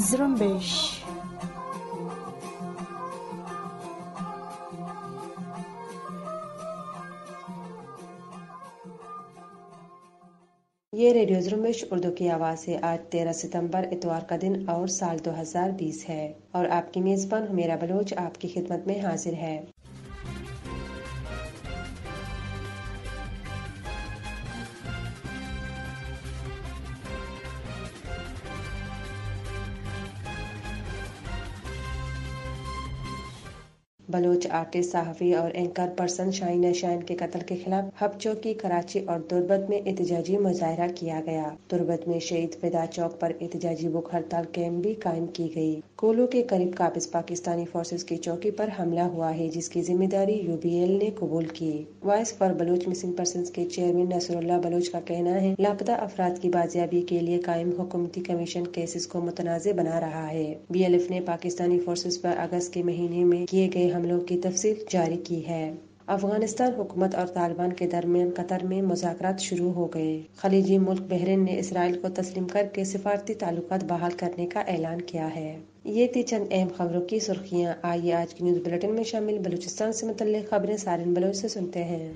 ये रेडियो जुम्बिश उर्दू की आवाज़ से आज तेरह सितंबर इतवार का दिन और साल 2020 है और आपकी मेज़बान हमेरा बलोच आपकी खिदमत में हाजिर है बलोच आर्टिस्ट सहाफ़ी और एंकर पर्सन शाइना शाइन के कत्ल के खिलाफ हब चौकी की कराची और दुर्बत में एहतजाजी मुजाहरा किया गया दुर्बत में शहीद फिदा चौक पर एहतजाजी भूख हड़ताल कैंप भी कायम की गई कोलो के करीब काबिज पाकिस्तानी फोर्सेज की चौकी पर हमला हुआ है जिसकी जिम्मेदारी एल ने कबूल की voice for Baloch missing person के चेयरमैन नसरुल्ला बलोच का कहना है लापता अफराद की बाजियाबी के लिए कायम हुकूमती कमीशन केसेस को मुतनाज़ बना रहा है बी एल एफ ने पाकिस्तानी फोर्सेज आरोप अगस्त के महीने में किए गए हमलों की तफसील जारी की है अफगानिस्तान हुकूमत और तालिबान के दरमियान कतर में मुजाकर शुरू हो गए खलीजी मुल्क बहरीन ने इसराइल को तस्लीम करके सिफारती ताल्लुक बहाल करने का ऐलान किया है ये थी चंद अहम खबरों की सुर्खियाँ आइए आज की न्यूज बुलेटिन में शामिल बलूचिस्तान से मुतल खबरें सारिन बलोच से सुनते हैं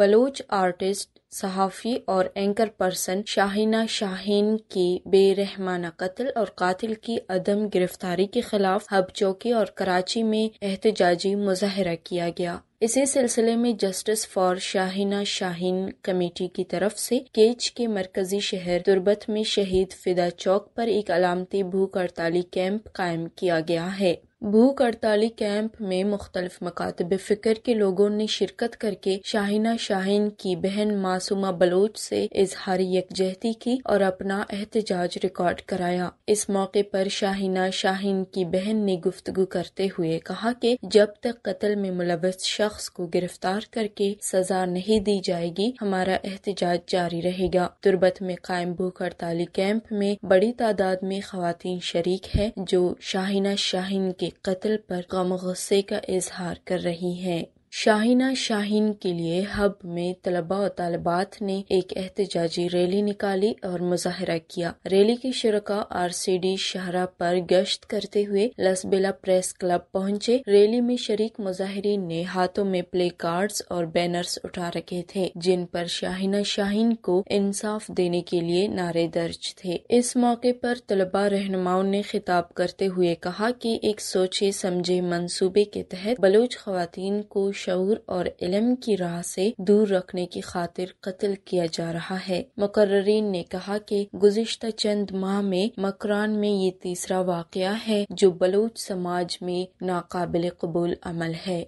बलोच आर्टिस्ट सहाफ़ी और एंकर पर्सन शाहिना शाहीन की बेरहमाना कत्ल और कातिल की अदम गिरफ्तारी के खिलाफ हब चौकी और कराची में एहतजाजी मुजाहरा किया गया इसी सिलसिले में justice for Shahina Shaheen committee की तरफ से केच के मरकजी शहर तुर्बत में शहीद फिदा चौक पर एक अलामती भूख हड़ताली कैंप कायम किया गया है भूख हड़ताली कैंप में मुख्तलिफ मकातब फ़िक्र के लोगों ने शिरकत करके शाहिना शाहिन की बहन मासूमा बलोच से इजहार यकजहती की और अपना एहतजाज रिकॉर्ड कराया इस मौके पर शाहिना शाहिन की बहन ने गुफ्तगु करते हुए कहा कि जब तक कत्ल में मुलवस शख्स को गिरफ्तार करके सजा नहीं दी जाएगी हमारा एहतजाज जारी रहेगा तुरबत में कायम भूख हड़ताली कैंप में बड़ी तादाद में खातन शरीक है जो शाहिना शाहिन के के कत्ल पर गम-गुस्से का इजहार कर रही हैं शाहिना शाहिन के लिए हब में तलबा और तलबात ने एक एहतजाजी रैली निकाली और मुजाहरा किया रैली के शुरा आर सी डी शाहरा पर गश्त करते हुए लसबेला प्रेस क्लब पहुंचे रैली में शरीक मुजाहरीन ने हाथों में प्ले कार्ड्स और बैनर्स उठा रखे थे जिन पर शाहिना शाहिन को इंसाफ देने के लिए नारे दर्ज थे इस मौके पर तलबा रहनुमाओं ने खिताब करते हुए कहा की एक सोचे समझे मनसूबे के तहत बलूच खातन को शूर और इलम की राह से दूर रखने की खातिर कत्ल किया जा रहा है मुकर्रीन ने कहा कि गुजशत चंद माह में मकरान में ये तीसरा वाक़ है जो बलूच समाज में नाकबिल कबूल अमल है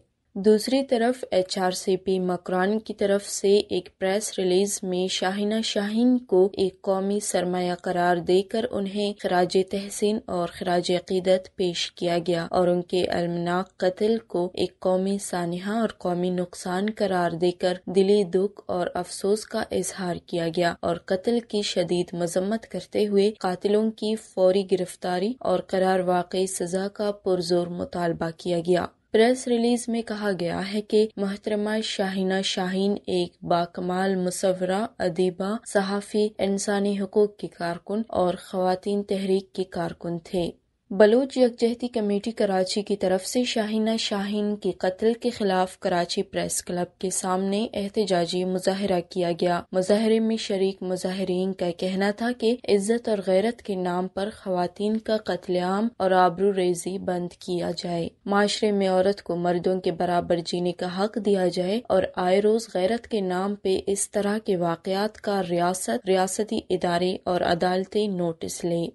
दूसरी तरफ एचआरसीपी मकरान की तरफ से एक प्रेस रिलीज में शाहिना शाहीन को एक कौमी सरमाया करार देकर उन्हें खराज तहसीन और खराज अकीदत पेश किया गया और उनके अलमनाक कत्ल को एक कौमी सानहा और कौमी नुकसान करार देकर दिली दुख और अफसोस का इजहार किया गया और कत्ल की शदीद मजम्मत करते हुए कातिलों की फौरी गिरफ्तारी और करार वाकई सजा का पुरजोर मुतालबा किया गया प्रेस रिलीज में कहा गया है कि महतरमा शाहिना शाहीन एक बाकमाल मुसवरा अदीबा सहाफ़ी इंसानी हकूक़ की कारकुन और खातिन तहरीक की कारकुन थे बलोच यकजहती कमेटी कराची की तरफ से शाहिना शाहिन के कत्ल के खिलाफ कराची प्रेस क्लब के सामने एहतजाजी मुजाहरा किया गया मुजाहरे में शरीक मुजाहरीन का कहना था कि इज्जत और गैरत के नाम पर खातन का कत्लेआम और आबरू रेजी बंद किया जाए माशरे में औरत को मर्दों के बराबर जीने का हक दिया जाए और आए रोज गैरत के नाम पे इस तरह के वाकयात का रियासत रियासती इदारे और अदालतें नोटिस लें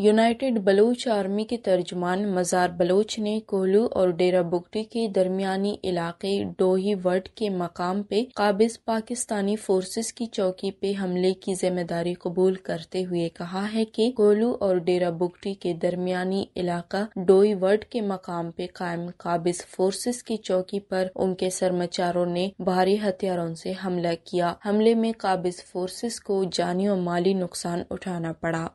यूनाइटेड बलूच आर्मी के तर्जमान मज़ार बलूच ने कोहलू और डेरा बुगटी के दरमियानी इलाके डोही वर्ड के मकाम पे काबिज पाकिस्तानी फोर्सेस की चौकी पे हमले की जिम्मेदारी कबूल करते हुए कहा है कि कोहलू और डेरा बुगटी के दरमियानी इलाका डोही वर्ड के मकाम पे कायम काबिज फोर्सेस की चौकी पर उनके सरमाचारों ने भारी हथियारों से हमला किया हमले में काबिज फोर्सेस को जानी और माली नुकसान उठाना पड़ा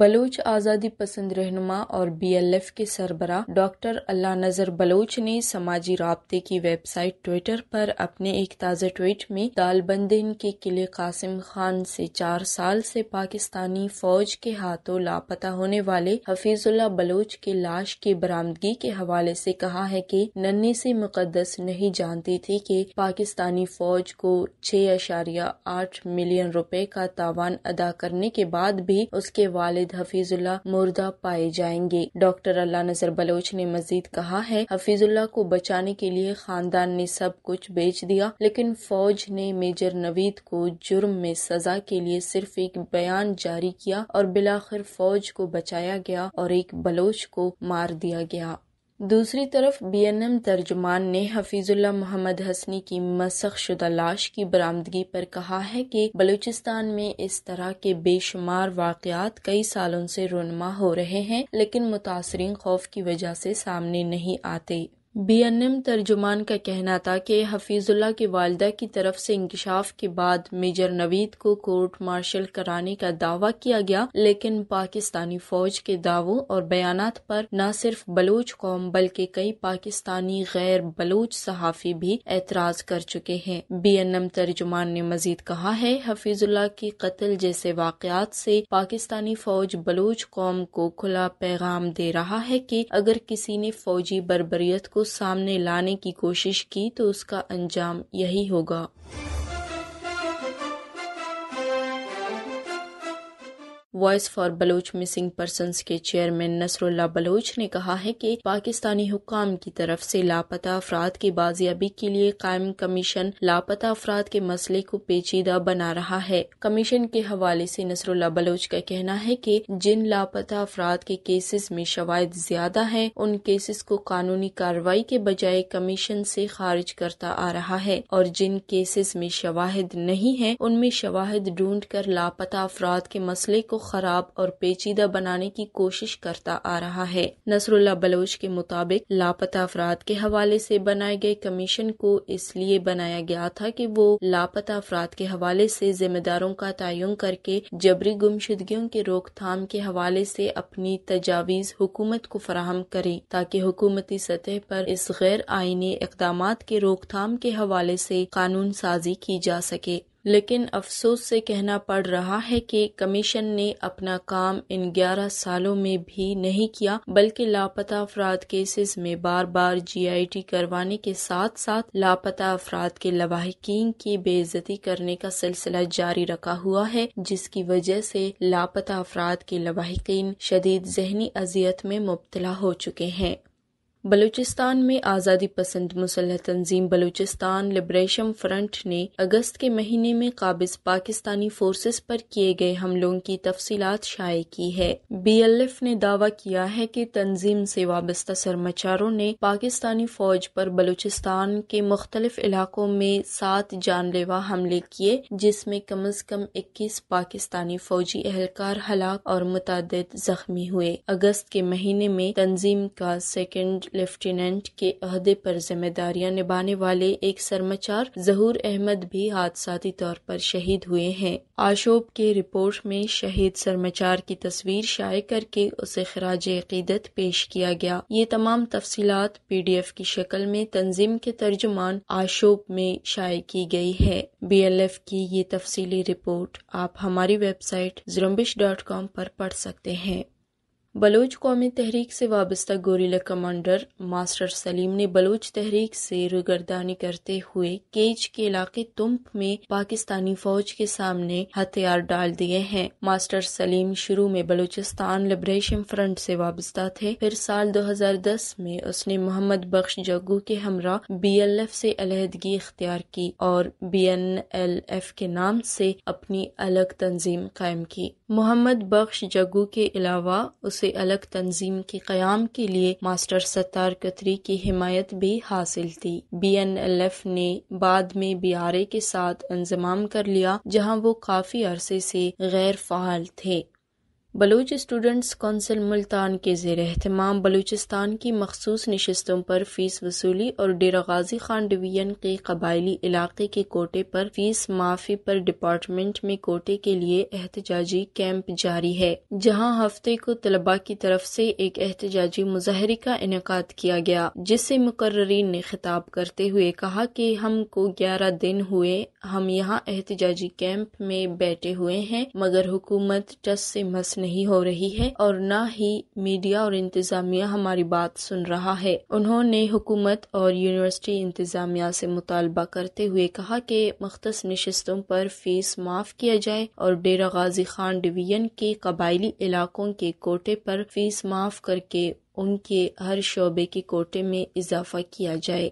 बलोच आज़ादी पसंद रहनुमा और बीएलएफ के सरबरा डॉक्टर अल्लाह नजर बलोच ने समाजी रबते की वेबसाइट ट्विटर पर अपने एक ताज़ा ट्वीट में तालबंदिन के किले कासिम खान से चार साल से पाकिस्तानी फौज के हाथों लापता होने वाले हफीजुल्ला बलोच के लाश की बरामदगी के हवाले से कहा है कि नन्नी से मुकदस नहीं जानती थी कि पाकिस्तानी फौज को छह अशारिया आठ मिलियन रुपए का तावान अदा करने के बाद भी उसके वाले खालिद हफीजुल्ला मुर्दा पाए जाएंगे डॉक्टर अल्लाह नजर बलोच ने मजीद कहा है हफीजुल्ला को बचाने के लिए खानदान ने सब कुछ बेच दिया लेकिन फौज ने मेजर नवीद को जुर्म में सजा के लिए सिर्फ एक बयान जारी किया और बिलाखिर फौज को बचाया गया और एक बलोच को मार दिया गया दूसरी तरफ बीएनएम तर्जुमान ने हफीजुल्ला मोहम्मद हसनी की मसख शुदा लाश की बरामदगी पर कहा है कि बलूचिस्तान में इस तरह के बेशुमार वाकयात कई सालों से रोनमा हो रहे हैं लेकिन मुतासरी खौफ की वजह से सामने नहीं आते बीएनएम तर्जुमान का कहना था कि हफीजुल्ला की वालदा की तरफ से इंकशाफ के बाद मेजर नवीद को कोर्ट मार्शल कराने का दावा किया गया लेकिन पाकिस्तानी फौज के दावों और बयान पर न सिर्फ बलूच कौम बल्कि कई पाकिस्तानी गैर बलूच सहाफी भी एतराज कर चुके हैं बी एन एम तर्जुमान ने मजीद कहा है हफीजुल्ला की कत्ल जैसे वाकत से पाकिस्तानी फौज बलूच कौम को खुला पैगाम दे रहा है की अगर किसी ने फौजी बरबरीत को सामने लाने की कोशिश की तो उसका अंजाम यही होगा voice for Baloch missing person के चेयरमैन नसरुल्ला बलोच ने कहा है कि पाकिस्तानी हुकाम की तरफ से लापता अफराद की बाजियाबी के लिए कायम कमीशन लापता अफराद के मसले को पेचीदा बना रहा है कमीशन के हवाले से नसरुल्ला बलोच का कहना है कि जिन लापता अफराद के केसेस में शवायद ज्यादा है उन केसेस को कानूनी कार्रवाई के बजाय कमीशन से खारिज करता आ रहा है और जिन केसेस में शवाहिद नहीं है उनमें शवाहिद ढूंढ कर लापता अफराद के मसले को खराब और पेचीदा बनाने की कोशिश करता आ रहा है नसरुल्ला बलोच के मुताबिक लापता अफराद के हवाले से बनाए गए कमीशन को इसलिए बनाया गया था कि वो लापता अफराद के हवाले से जिम्मेदारों का तयन करके जबरी गुमशुदगियों के रोकथाम के हवाले से अपनी तजावीज हुकूमत को फराहम करे ताकि हुकूमती सतह पर इस गैर आईनी इकदाम के रोकथाम के हवाले से कानून साजी की जा सके लेकिन अफसोस से कहना पड़ रहा है कि कमीशन ने अपना काम इन 11 सालों में भी नहीं किया बल्कि लापता अफराद केसेस में बार बार जीआईटी करवाने के साथ साथ लापता अफराद के लवाहकीन की बेइज्जती करने का सिलसिला जारी रखा हुआ है जिसकी वजह से लापता अफराद के लवाहकीन शदीद जहनी अजियत में मुबतला हो चुके हैं बलूचिस्तान में आज़ादी पसंद मुसलह तंजीम बलूचिस्तान लिबरेशन फ्रंट ने अगस्त के महीने में काबिज पाकिस्तानी फोर्सेस पर किए गए हमलों की तफसी शाये की है बी एल एफ ने दावा किया है कि तंजीम से वाबस्ता सरमाचारों ने पाकिस्तानी फौज पर बलूचिस्तान के मुख्तलिफ इलाकों में सात जानलेवा हमले किए जिसमें कम अज कम इक्कीस पाकिस्तानी फौजी एहलकार हलाक और मुतद जख्मी हुए अगस्त के महीने में तंजीम का सेकेंड लेफ्टिनेंट के अहदे पर जिम्मेदारियां निभाने वाले एक सरमाचार जहूर अहमद भी हादसाती तौर पर शहीद हुए हैं आशोब के रिपोर्ट में शहीद सरमाचार की तस्वीर शाये करके उसे खराज अकीदत पेश किया गया ये तमाम तफसीत पी डी एफ की शक्ल में तंजीम के तर्जुमान आशोब में शाये की गई है बी एल एफ की ये तफसीली रिपोर्ट आप हमारी वेबसाइट जुरम्बिश डॉट कॉम पर पढ़ सकते हैं बलोच कौमी तहरीक से वाबस्ता गोरीला कमांडर मास्टर सलीम ने बलोच तहरीक से रुगरदानी करते हुए केज के इलाके तुम्प में पाकिस्तानी फौज के सामने हथियार डाल दिए हैं मास्टर सलीम शुरू में बलूचिस्तान लिबरेशन फ्रंट से वाबस्ता थे फिर साल 2010 में उसने मोहम्मद बख्श जग्गू के हमरा बी एल एफ से अलहदगी इख्तियार की और बी एन एल एफ के नाम से अपनी अलग तंजीम कायम की मोहम्मद बख्श जग्गू के अलावा उसे से अलग तंजीम के क्याम के लिए मास्टर सत्तार कतरी की हिमायत भी हासिल थी बी एन एल एफ ने बाद में बिहारे के साथ इंजमाम कर लिया जहाँ वो काफी अरसे से गैर फाल थे बलूच स्टूडेंट्स कौंसिल मुल्तान के जेर अहतमाम बलूचिस्तान की मखसूस नशस्तों पर फीस वसूली और डेरा गाजी खान डिवीजन के कबायली इलाके के कोटे पर फीस माफी पर डिपार्टमेंट में कोटे के लिए एहतजाजी कैंप जारी है जहाँ हफ्ते को तलबा की तरफ से एक एहतजाजी मुजाहरे का इनका किया गया जिससे मुकर्रीन ने खिताब करते हुए कहा कि हमको ग्यारह दिन हुए हम यहाँ एहतजाजी कैंप में बैठे हुए हैं मगर हुकूमत टस से मस नहीं हो रही है और न ही मीडिया और इंतजामिया हमारी बात सुन रहा है उन्होंने हुकूमत और यूनिवर्सिटी इंतजामिया से मुतालबा करते हुए कहा कि मख्तस नशस्तों पर फीस माफ किया जाए और डेरा गाजी खान डिवीजन के कबायली इलाकों के कोटे पर फीस माफ करके उनके हर शोबे के कोटे में इजाफा किया जाए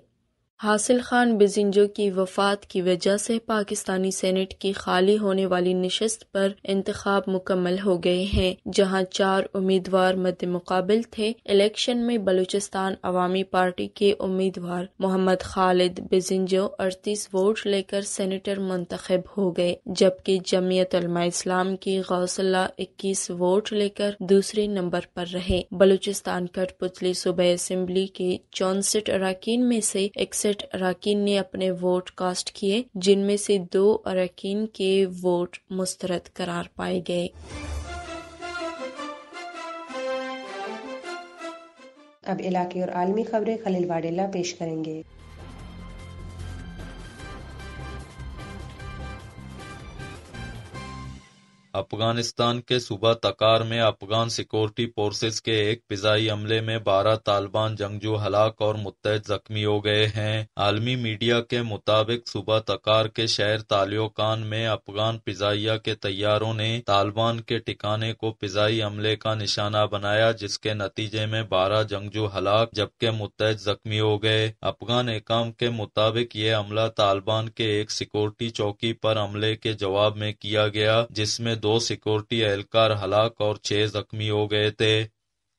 हासिल खान बिजिंजो की वफात की वजह से पाकिस्तानी सेनेट की खाली होने वाली नशस्त पर इंतखब मुकम्मल हो गए हैं जहां चार उम्मीदवार मद मुकाबल थे इलेक्शन में बलूचिस्तान अवामी पार्टी के उम्मीदवार मोहम्मद खालिद बिजिंजो अड़तीस वोट लेकर सेनेटर मंतखब हो गए जबकि जमीयत इस्लाम की गौसला इक्कीस वोट लेकर दूसरे नंबर पर रहे बलूचिस्तान कठपुतली सूबे असम्बली के चौंसठ अरकान में से इकसठ इकसठ अरकान ने अपने वोट कास्ट किए जिनमें से दो अरकान के वोट मुस्तरद करार पाए गए अब इलाके और आलमी खबरें खलील वाडेला पेश करेंगे अफगानिस्तान के सूबा तकार में अफगान सिक्योरिटी फोर्सेस के एक फिजाई हमले में 12 तालिबान जंगजू हलाक और मुतहद जख्मी हो गए हैं आलमी मीडिया के मुताबिक सूबा तकार के शहर तालियोकान में अफगान फिजाइया के तैयारों ने तालिबान के ठिकाने को फिजाई हमले का निशाना बनाया जिसके नतीजे में बारह जंगजू हलाक जबकि मुतहद जख्मी हो गए अफगान एकाम के मुताबिक ये हमला तालिबान के एक सिक्योरिटी चौकी पर हमले के जवाब में किया गया जिसमें दो सिक्योरिटी एहलकार हलाक और छह जख्मी हो गए थे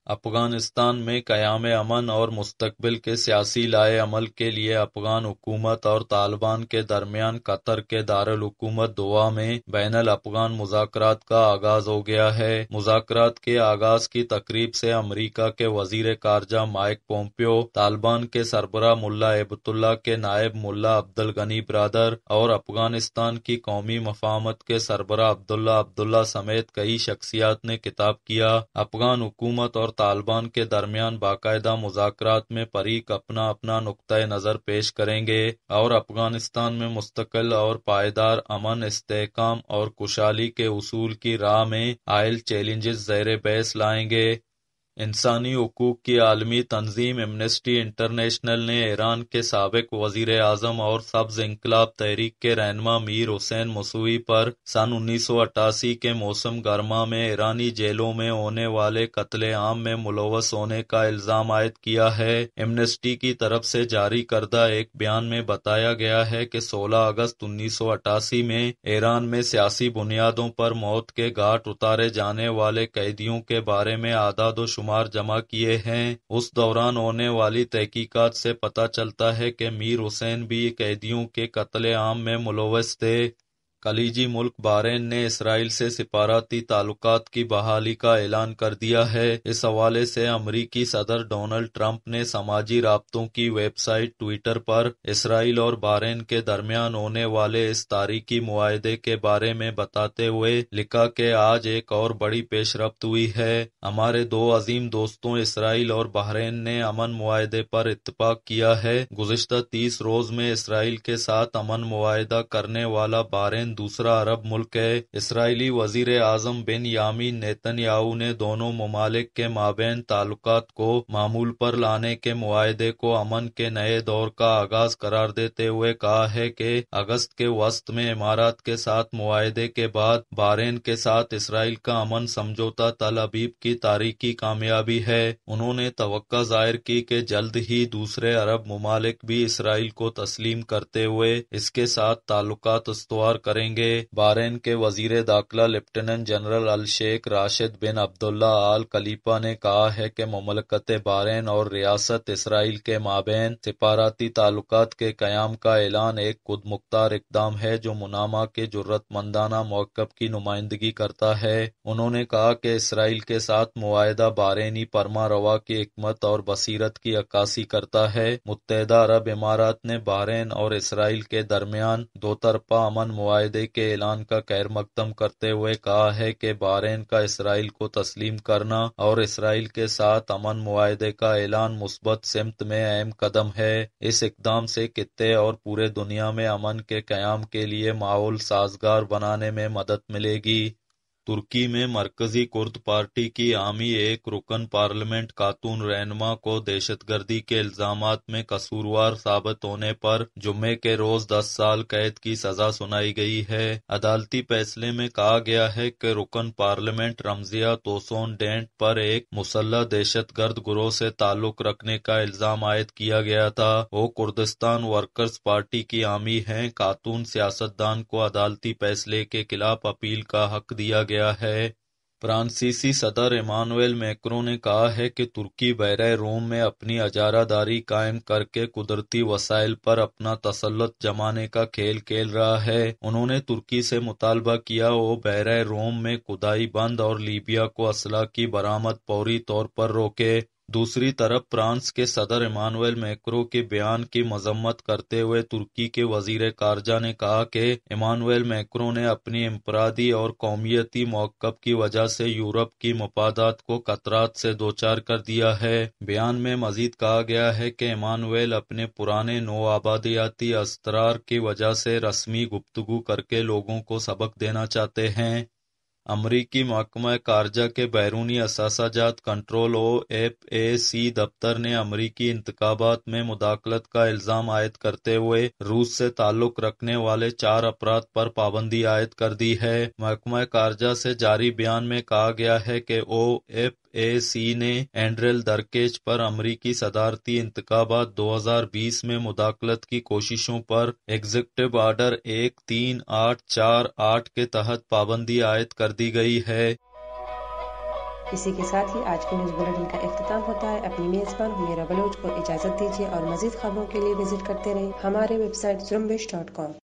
अफगानिस्तान में क्याम अमन और मुस्तबिल के सियासी लाए अमल के लिए अफगान हुकूमत और तालिबान के दरमियान कतर के दारकूमत दोहा में बैन अफगान मुजाकर का आगाज हो गया है मुजाकर के आगाज की तकरीब से अमरीका के वजीर खारजा माइक पोम्पियो तालिबान के सरबरा मुला एबतुल्ला के नायब मुला अब्दुल गनी ब्रादर और अफगानिस्तान की कौमी मफामत के सरबरा अब्दुल्ला अब्दुल्ला समेत कई शख्सियात ने किताब किया अफगान हुकूमत और तालिबान के दरमियान बाकायदा मुजाकर में परीक अपना अपना नुकतः नज़र पेश करेंगे और अफगानिस्तान में मुस्तकिल और पायदार अमन इस्तेकाम और खुशहाली के उसूल की राह में आयल चैलेंजेस जैर बैस लाएंगे इंसानी हकूक की आलमी तंजीम एमनेस्टी इंटरनेशनल ने ईरान के सबक वजीर अजम और सब्ज इनकलाब तहरीक के रहनमा मीर हुसैन मसूई पर सन उन्नीस सौ अट्ठासी के मौसम गर्मा में ईरानी जेलों में होने वाले कत्लेआम में मुलवस होने का इल्ज़ाम आयद किया है एमनेस्टी की तरफ से जारी करदा एक बयान में बताया गया है की सोलह अगस्त उन्नीस सौ अट्ठासी में ईरान में सियासी बुनियादों पर मौत के घाट उतारे जाने वाले कैदियों के बारे में आदाद शुमार शुमार जमा किए हैं उस दौरान होने वाली तहकीकत से पता चलता है कि मीर हुसैन भी कैदियों के कत्ले आम में मुलवस थे खलीजी मुल्क बाहरेन ने इसराइल से सिफारती ताल्लुक की बहाली का ऐलान कर दिया है इस हवाले से अमरीकी सदर डोनाल्ड ट्रंप ने समाजी रबतों की वेबसाइट ट्विटर पर इसराइल और बाहरेन के दरमियान होने वाले इस तारीखी माहदे के बारे में बताते हुए लिखा के आज एक और बड़ी पेशरफ्त हुई है हमारे दो अजीम दोस्तों इसराइल और बहरेन ने अमन मुआदे पर इतफाक किया है गुजश्ता तीस रोज में इसराइल के साथ अमन मुआदा करने वाला बारेन दूसरा अरब मुल्क है इसराइली वजीर आजम बिन यामीन नेतन्याहू ने दोनों ममालिक के माबेन ताल्लुक को मामूल पर लाने के मुआदे को अमन के नए दौर का आगाज करार देते हुए कहा है की अगस्त के वस्त में इमारात के साथ मुआदे के बाद बारेन के साथ इसराइल का अमन समझौता तल अबीब की तारीखी कामयाबी है उन्होंने तो जाहिर की कि जल्द ही दूसरे अरब ममालिक भी इसराइल को तस्लीम करते हुए इसके साथ ताल्लुक उसवार करें करेंगे बारेन के वजीर दाखिला lieutenant general Al Sheikh Rashid bin Abdullah Al Khalifa ने कहा है कि ममलकत बारेन और रियासत इसराइल के माबेन सिफारती ताल्लुक के क्याम का ऐलान एक खुद मुख्तार इकदाम है जो मुनामा के जरूरतमंदाना मौकब की नुमाइंदगी करता है उन्होंने कहा कि इसराइल के साथ मुआदा बारेनी परमा रवा की हमत और बसीरत की अक्सी करता है मुतहदा अरब इमारात ने बारेन और इसराइल के दरमियान दो तरफा अमन मुआदा मुजाहदे के ऐलान का खैर मकदम करते हुए कहा है कि बारेन का इसराइल को तस्लीम करना और इसराइल के साथ अमन मुआहदे का ऐलान मुस्बत सिमत में अहम कदम है इस इकदाम से खत्े और पूरे दुनिया में अमन के क्याम के लिए माहौल साजगार बनाने में मदद मिलेगी तुर्की में मरकजी कुर्द पार्टी की आमी एक रुकन पार्लियामेंट खातून रहनमा को दहशतगर्दी के इल्जाम में कसूरवार साबित होने पर जुम्मे के रोज दस साल कैद की सजा सुनाई गई है अदालती फैसले में कहा गया है कि रुकन पार्लियामेंट रमजिया तोसोन डेंट पर एक मुसल्ह दहशतगर्द गुरोह से ताल्लुक रखने का इल्जाम आयद किया गया था वो कुर्दिस्तान वर्कर्स पार्टी की आमी है खातून सियासतदान को अदालती फैसले के खिलाफ अपील का हक दिया गया गया है फ्रांसीसी सदर इमानुएल मैक्रो ने कहा है कि तुर्की बहरा रोम में अपनी अजारादारी कायम करके कुदरती वसाइल पर अपना तसलत जमाने का खेल खेल रहा है उन्होंने तुर्की से मुतालबा किया वो बहरा रोम में खुदाई बंद और लीबिया को असला की बरामद फौरी तौर पर रोके दूसरी तरफ फ्रांस के सदर इमानुएल मैक्रो के बयान की मजम्मत करते हुए तुर्की के वजीर कारजा ने कहा कि इमानुएल मैक्रो ने अपनी इम्परादी और कौमियती मौकब की वजह से यूरोप की मफादात को खतरात से दोचार कर दिया है बयान में मजीद कहा गया है कि इमानुएल अपने पुराने नो आबादियाती अस्तरार की वजह से रस्मी गुप्तगु करके लोगों को सबक देना चाहते हैं अमरीकी महकमा कारजा के बैरूनी असाजात कंट्रोल ओ एफ ए सी दफ्तर ने अमरीकी इंतबात में मुदाखलत का इल्ज़ाम आयद करते हुए रूस से ताल्लुक रखने वाले चार अफराद पर पाबंदी आयद कर दी है महकमा कारजा से जारी बयान में कहा गया है की ओ एफ ए सी ने एंड्रेल दरकेज पर अमरीकी सदारती इंतबात 2020 में मुदाखलत की कोशिशों पर एग्जीक्यूटिव आर्डर एक तीन आठ चार आठ के तहत पाबंदी आयद कर दी गई है इसी के साथ ही आज के न्यूज बुलेटिन का अख्ताम होता है अपनी मेजबान मेरा बलोच को इजाजत दीजिए और मजीद खबरों के लिए विजिट करते रहे हमारे वेबसाइट जुम्बिश डॉट कॉम